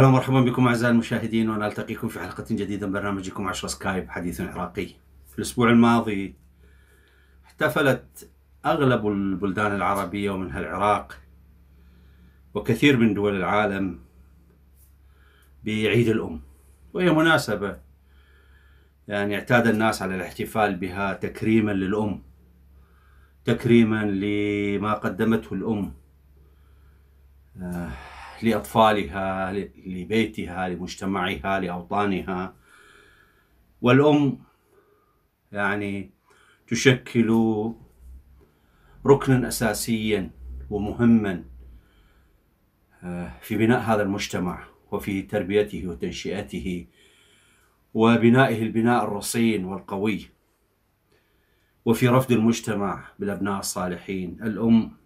اهلا ومرحبا بكم اعزائي المشاهدين ونلتقيكم في حلقه جديده من برنامجكم 10 سكايب حديث عراقي. في الاسبوع الماضي احتفلت اغلب البلدان العربيه ومنها العراق وكثير من دول العالم بعيد الام وهي مناسبه يعني اعتاد الناس على الاحتفال بها تكريما للام تكريما لما قدمته الام آه لأطفالها لبيتها لمجتمعها لأوطانها والأم يعني تشكل ركنا أساسيا ومهما آه، في بناء هذا المجتمع وفي تربيته وتنشئته وبنائه البناء الرصين والقوي وفي رفض المجتمع بالأبناء الصالحين الأم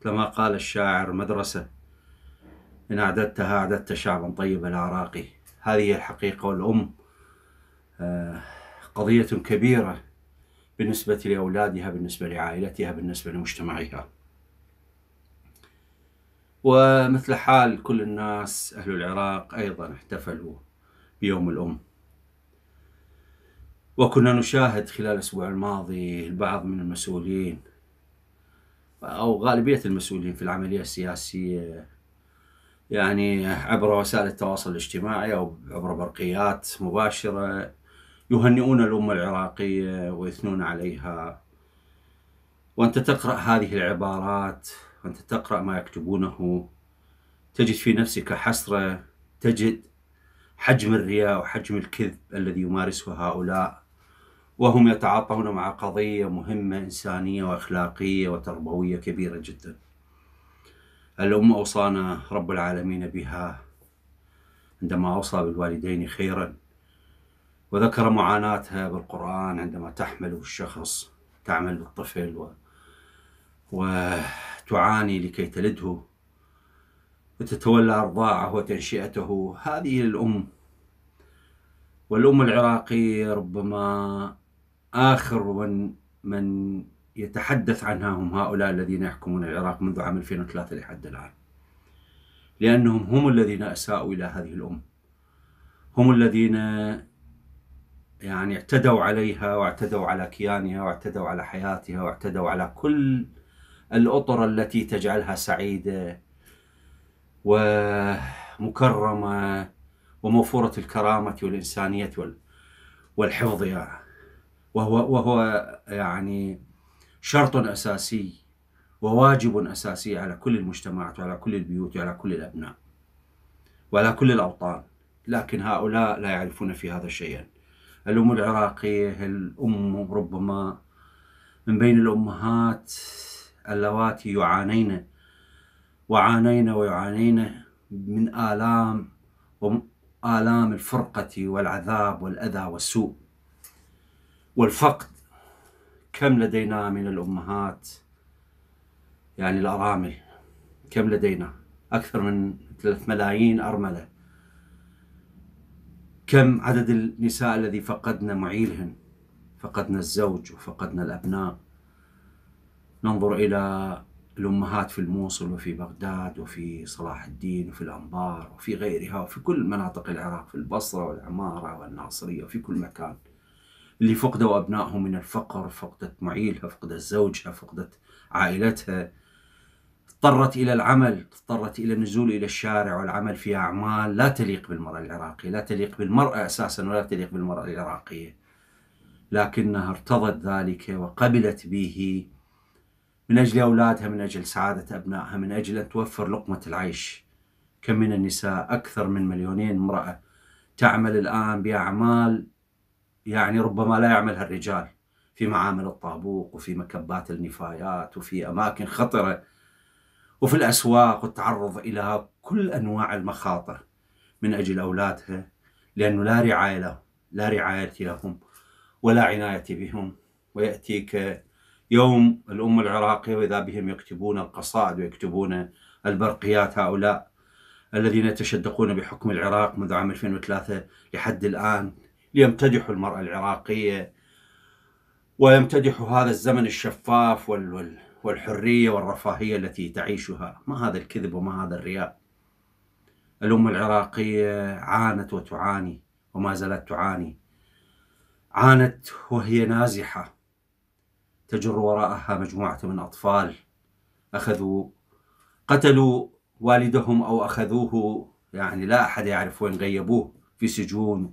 كما قال الشاعر مدرسة إن أعددتها أعددت شعبا طيبا العراقي هذه الحقيقة والأم آه، قضية كبيرة بالنسبة لأولادها بالنسبة لعائلتها بالنسبة لمجتمعها ومثل حال كل الناس أهل العراق أيضا احتفلوا بيوم الأم وكنا نشاهد خلال الأسبوع الماضي البعض من المسؤولين أو غالبية المسؤولين في العملية السياسية يعني عبر وسائل التواصل الاجتماعي أو عبر برقيات مباشرة يهنئون الأمة العراقية ويثنون عليها وأنت تقرأ هذه العبارات وأنت تقرأ ما يكتبونه تجد في نفسك حسرة تجد حجم الرياء وحجم الكذب الذي يمارسه هؤلاء وهم يتعاطون مع قضية مهمة إنسانية وأخلاقية وتربوية كبيرة جداً الأم أوصانا رب العالمين بها عندما أوصى بالوالدين خيرا وذكر معاناتها بالقرآن عندما تحمل الشخص تعمل بالطفل و... وتعاني لكي تلده وتتولى أرضاعه وتنشئته هذه الأم والأم العراقية ربما آخر من من يتحدث عنها هم هؤلاء الذين يحكمون العراق منذ عام 2003 لحد الآن لأنهم هم الذين أساءوا إلى هذه الأمة هم الذين يعني اعتدوا عليها واعتدوا على كيانها واعتدوا على حياتها واعتدوا على كل الأطر التي تجعلها سعيدة ومكرمة وموفورة الكرامة والإنسانية والحفظ يعني وهو وهو يعني شرط أساسي وواجب أساسي على كل المجتمعات وعلى كل البيوت وعلى كل الأبناء وعلى كل الأوطان لكن هؤلاء لا يعرفون في هذا شيئا الأم العراقية الأم ربما من بين الأمهات اللواتي يعانين وعانينا ويعانينا من آلام وآلام الفرقة والعذاب والأذى والسوء والفقد كم لدينا من الأمهات يعني الأرامل كم لدينا أكثر من ثلاث ملايين أرملة كم عدد النساء الذي فقدنا معيلهن فقدنا الزوج وفقدنا الأبناء ننظر إلى الأمهات في الموصل وفي بغداد وفي صلاح الدين وفي الأنبار وفي غيرها وفي كل مناطق العراق في البصرة والعمارة والناصرية وفي كل مكان اللي فقدوا أبنائهم من الفقر فقدت معيلها فقدت زوجها فقدت عائلتها اضطرت إلى العمل اضطرت إلى النزول إلى الشارع والعمل في أعمال لا تليق بالمرأة العراقية لا تليق بالمرأة أساسا ولا تليق بالمرأة العراقية لكنها ارتضت ذلك وقبلت به من أجل أولادها من أجل سعادة أبنائها من أجل أن توفر لقمة العيش كم من النساء أكثر من مليونين امرأة تعمل الآن بأعمال يعني ربما لا يعملها الرجال في معامل الطابوق وفي مكبات النفايات وفي أماكن خطرة وفي الأسواق والتعرض إلى كل أنواع المخاطر من أجل أولادها لأنه لا رعاية لهم لا رعاية لهم ولا عناية بهم ويأتيك يوم الأم العراقية وإذا بهم يكتبون القصائد ويكتبون البرقيات هؤلاء الذين يتشدقون بحكم العراق منذ عام 2003 لحد الآن ليمتدحوا المرأة العراقية ويمتدحوا هذا الزمن الشفاف والحرية والرفاهية التي تعيشها ما هذا الكذب وما هذا الرياء الأمة العراقية عانت وتعاني وما زالت تعاني عانت وهي نازحة تجر وراءها مجموعة من أطفال أخذوا قتلوا والدهم أو أخذوه يعني لا أحد يعرف وين غيبوه في سجون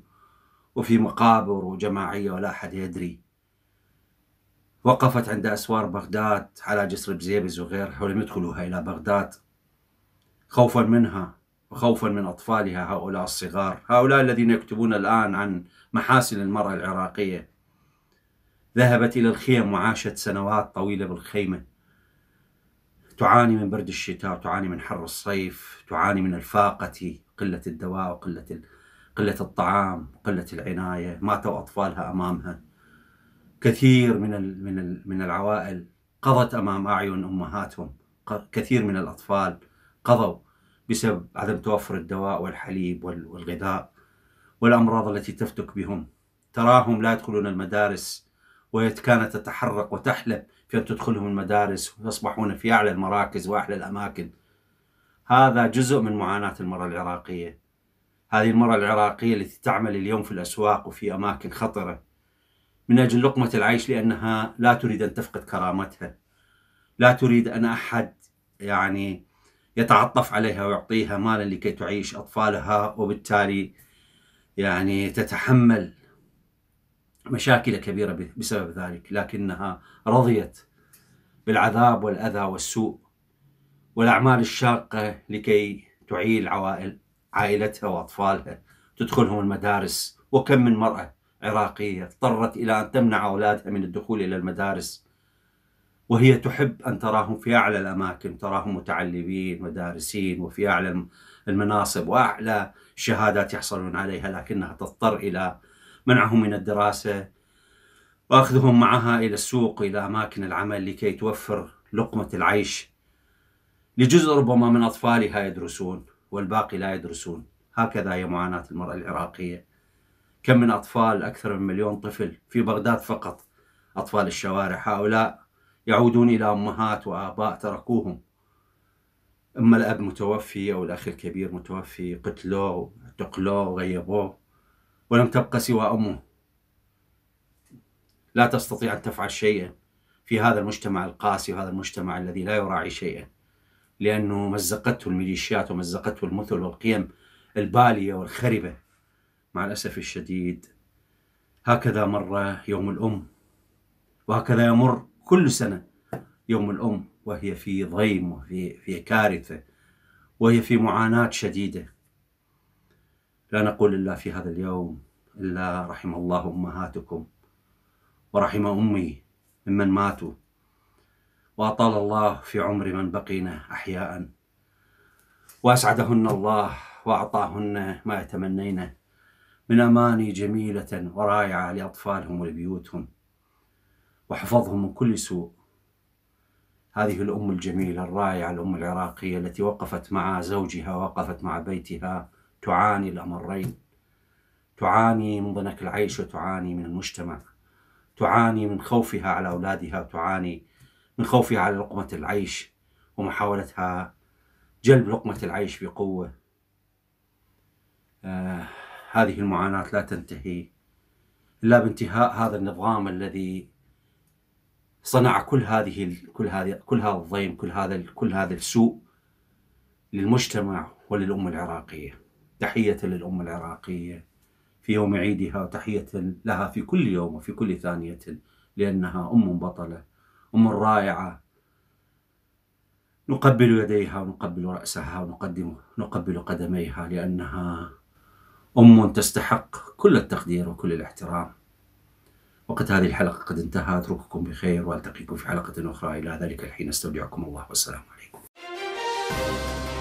وفي مقابر وجماعية ولا أحد يدري وقفت عند أسوار بغداد على جسر بزيبز وغيرها ولم يدخلوها إلى بغداد خوفا منها وخوفا من أطفالها هؤلاء الصغار هؤلاء الذين يكتبون الآن عن محاسن المرأة العراقية ذهبت إلى الخيم وعاشت سنوات طويلة بالخيمة تعاني من برد الشتاء تعاني من حر الصيف تعاني من الفاقة قلة الدواء وقلة قلة الطعام قلة العناية ماتوا أطفالها أمامها كثير من من من العوائل قضت أمام أعين أمهاتهم كثير من الأطفال قضوا بسبب عدم توفر الدواء والحليب والغذاء والأمراض التي تفتك بهم تراهم لا يدخلون المدارس وهي كانت تتحرق وتحلم في أن تدخلهم المدارس ويصبحون في أعلى المراكز وأعلى الأماكن هذا جزء من معاناة المرأة العراقية هذه المرأة العراقية التي تعمل اليوم في الأسواق وفي أماكن خطرة من أجل لقمة العيش لأنها لا تريد أن تفقد كرامتها لا تريد أن أحد يعني يتعطف عليها ويعطيها مالا لكي تعيش أطفالها وبالتالي يعني تتحمل مشاكل كبيرة بسبب ذلك لكنها رضيت بالعذاب والأذى والسوء والأعمال الشاقة لكي تعيل عوائل عائلتها وأطفالها تدخلهم المدارس وكم من مرأة عراقية اضطرت إلى أن تمنع أولادها من الدخول إلى المدارس وهي تحب أن تراهم في أعلى الأماكن تراهم متعلمين ودارسين وفي أعلى المناصب وأعلى شهادات يحصلون عليها لكنها تضطر إلى منعهم من الدراسة وأخذهم معها إلى السوق إلى أماكن العمل لكي توفر لقمة العيش لجزء ربما من أطفالها يدرسون والباقي لا يدرسون هكذا هي معاناة المرأة العراقية كم من أطفال أكثر من مليون طفل في بغداد فقط أطفال الشوارع هؤلاء يعودون إلى أمهات وآباء تركوهم إما الأب متوفي أو الأخ الكبير متوفي قتلوه اعتقلوه غيبوه ولم تبقى سوى أمه لا تستطيع أن تفعل شيئا في هذا المجتمع القاسي وهذا المجتمع الذي لا يراعي شيئا لأنه مزقته الميليشيات ومزقته المثل والقيم البالية والخربة مع الأسف الشديد هكذا مر يوم الأم وهكذا يمر كل سنة يوم الأم وهي في ضيم وفي في كارثة وهي في معاناة شديدة لا نقول إلا في هذا اليوم إلا رحم الله أمهاتكم ورحم أمي ممن ماتوا وأطال الله في عمر من بقينا أحياء وأسعدهن الله وأعطاهن ما يتمنينا من أماني جميلة ورائعة لأطفالهم ولبيوتهم وحفظهم من كل سوء هذه الأم الجميلة الرائعة الأم العراقية التي وقفت مع زوجها وقفت مع بيتها تعاني الأمرين تعاني من ضنك العيش وتعاني من المجتمع تعاني من خوفها على أولادها تعاني من خوفها على لقمة العيش ومحاولتها جلب لقمة العيش بقوة آه هذه المعاناة لا تنتهي إلا بانتهاء هذا النظام الذي صنع كل هذه كل هذه كل هذا الضيم كل هذا كل هذا السوء للمجتمع وللأمة العراقية تحية للأمة العراقية في يوم عيدها وتحية لها في كل يوم وفي كل ثانية لأنها أم بطلة أم رائعة نقبل يديها ونقبل رأسها ونقدم نقبل قدميها لأنها أم تستحق كل التقدير وكل الاحترام وقد هذه الحلقة قد انتهى أترككم بخير وألتقيكم في حلقة أخرى إلى ذلك الحين استودعكم الله والسلام عليكم